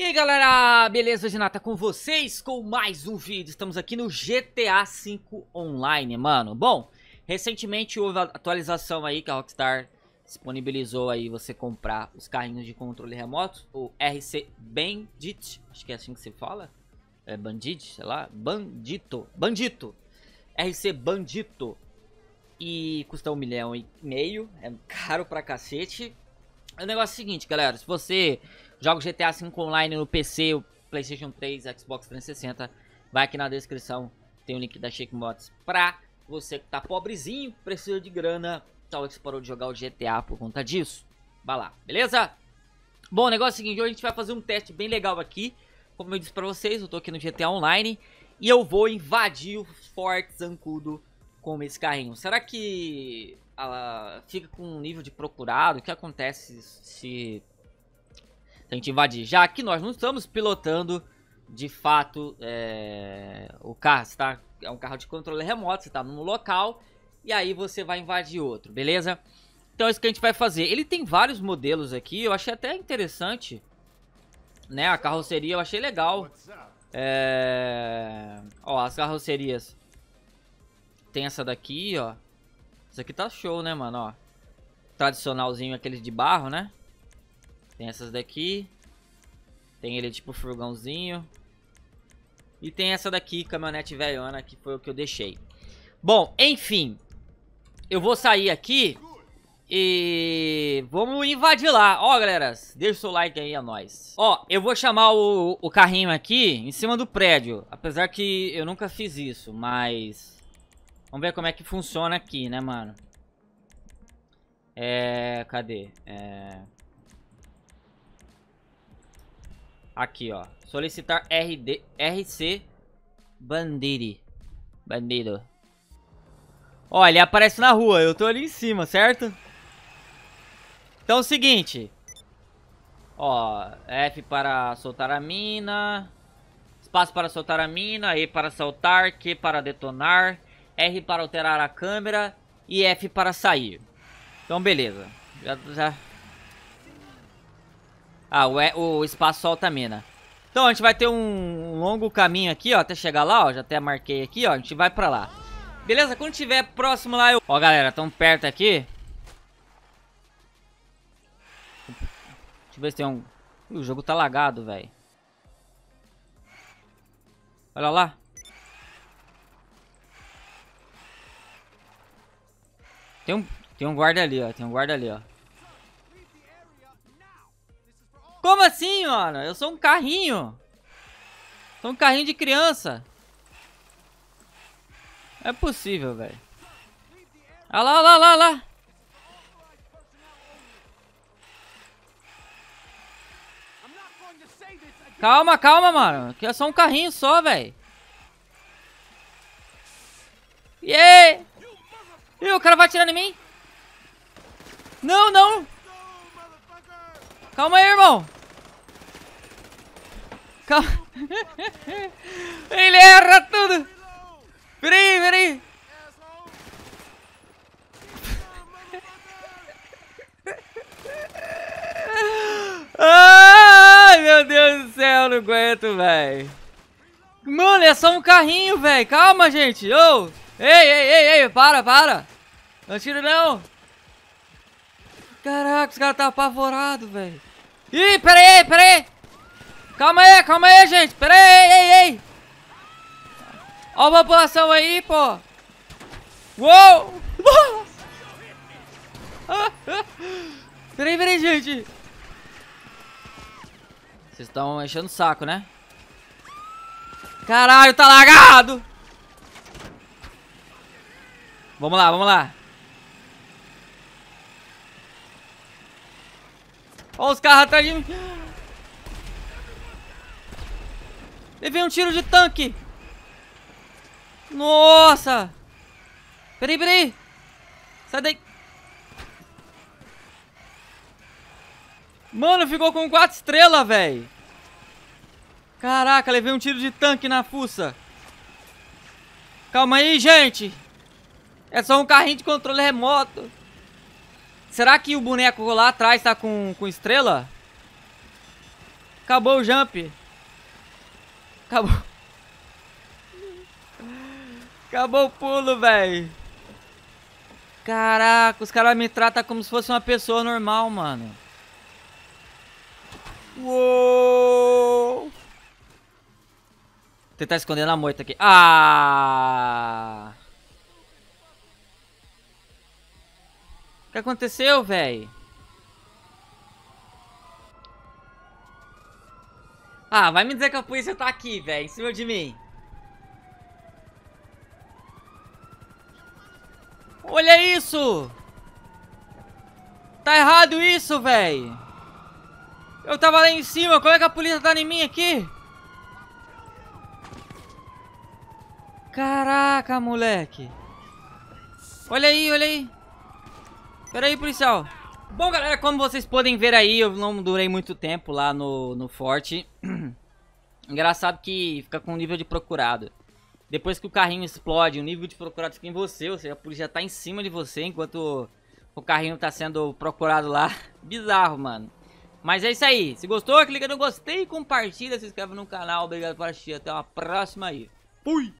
E aí galera, beleza? Hoje Nata com vocês com mais um vídeo. Estamos aqui no GTA V Online, mano. Bom, recentemente houve a atualização aí que a Rockstar disponibilizou aí você comprar os carrinhos de controle remoto, o RC Bandit, acho que é assim que se fala. É Bandit, sei lá, Bandito, Bandito. RC Bandito. E custa um milhão e meio, é caro pra cacete. O negócio é o seguinte, galera. Se você joga o GTA V online no PC, o Playstation 3, Xbox 360, vai aqui na descrição. Tem o link da Shake Mods pra você que tá pobrezinho, precisa de grana. Talvez tá você parou de jogar o GTA por conta disso. Vai lá, beleza? Bom, o negócio é o seguinte, hoje a gente vai fazer um teste bem legal aqui. Como eu disse pra vocês, eu tô aqui no GTA Online. E eu vou invadir o Fort Zancudo como esse carrinho? Será que ela fica com um nível de procurado? O que acontece se a gente invadir? Já que nós não estamos pilotando de fato é... o carro, está É um carro de controle remoto, você está num local e aí você vai invadir outro, beleza? Então é isso que a gente vai fazer. Ele tem vários modelos aqui, eu achei até interessante, né? A carroceria eu achei legal. É... Ó, as carrocerias tem essa daqui, ó. Isso aqui tá show, né, mano, ó. Tradicionalzinho, aqueles de barro, né? Tem essas daqui. Tem ele tipo furgãozinho. E tem essa daqui, caminhonete velhona, que foi o que eu deixei. Bom, enfim. Eu vou sair aqui e vamos invadir lá. Ó, galera, deixa o seu like aí a é nós. Ó, eu vou chamar o, o carrinho aqui em cima do prédio. Apesar que eu nunca fiz isso, mas... Vamos ver como é que funciona aqui, né, mano? É... Cadê? É... Aqui, ó. Solicitar RD... RC Bandiri. Bandido. Ó, ele aparece na rua. Eu tô ali em cima, certo? Então é o seguinte. Ó, F para soltar a mina. Espaço para soltar a mina. E para saltar. Q para detonar. R para alterar a câmera e F para sair. Então, beleza. Já, já... Ah, o, e, o espaço solta a mina. Então, a gente vai ter um longo caminho aqui, ó, até chegar lá, ó. Já até marquei aqui, ó. A gente vai pra lá. Beleza? Quando tiver próximo lá, eu... Ó, galera, tão perto aqui. Deixa eu ver se tem um... Ih, o jogo tá lagado, velho. Olha lá. Tem um, tem um guarda ali, ó. Tem um guarda ali, ó. Como assim, mano? Eu sou um carrinho. Sou um carrinho de criança. É possível, velho. Olha lá, olha lá, olha lá. Calma, calma, mano. Que é só um carrinho só, velho. Yeah! Ih, o cara vai atirando em mim. Não, não. Calma aí, irmão. Calma. Ele erra tudo. Peraí, peraí. Ai, meu Deus do céu, não aguento, velho. Mano, é só um carrinho, velho. Calma, gente. Ô. Oh. Ei, ei, ei, ei, para, para. Não tira não. Caraca, os caras tá apavorado, velho. Ih, pera aí, pera aí. Calma aí, calma aí, gente. Pera aí, ei, ei, ei. Ó a população aí, pô. Uou. peraí, peraí, gente. Vocês estão enchendo o saco, né? Caralho, tá lagado! Vamos lá, vamos lá. Olha os carros atrás de mim. Levei um tiro de tanque. Nossa. Peraí, peraí. Sai daí. Mano, ficou com quatro estrelas, velho. Caraca, levei um tiro de tanque na fuça. Calma aí, gente. É só um carrinho de controle remoto. Será que o boneco lá atrás tá com, com estrela? Acabou o jump. Acabou. Acabou o pulo, velho. Caraca, os caras me tratam como se fosse uma pessoa normal, mano. Uou! Vou tentar esconder na moita aqui. Ah! O que aconteceu, velho? Ah, vai me dizer que a polícia tá aqui, velho, em cima de mim. Olha isso! Tá errado isso, velho! Eu tava lá em cima, como é que a polícia tá em mim aqui? Caraca, moleque! Olha aí, olha aí! Pera aí, policial. Bom, galera, como vocês podem ver aí, eu não durei muito tempo lá no, no forte. Engraçado que fica com o nível de procurado. Depois que o carrinho explode, o nível de procurado fica em você, ou seja, a polícia tá em cima de você enquanto o carrinho tá sendo procurado lá. Bizarro, mano. Mas é isso aí. Se gostou, clica no gostei, compartilha, se inscreve no canal. Obrigado por assistir. Até uma próxima aí. Fui!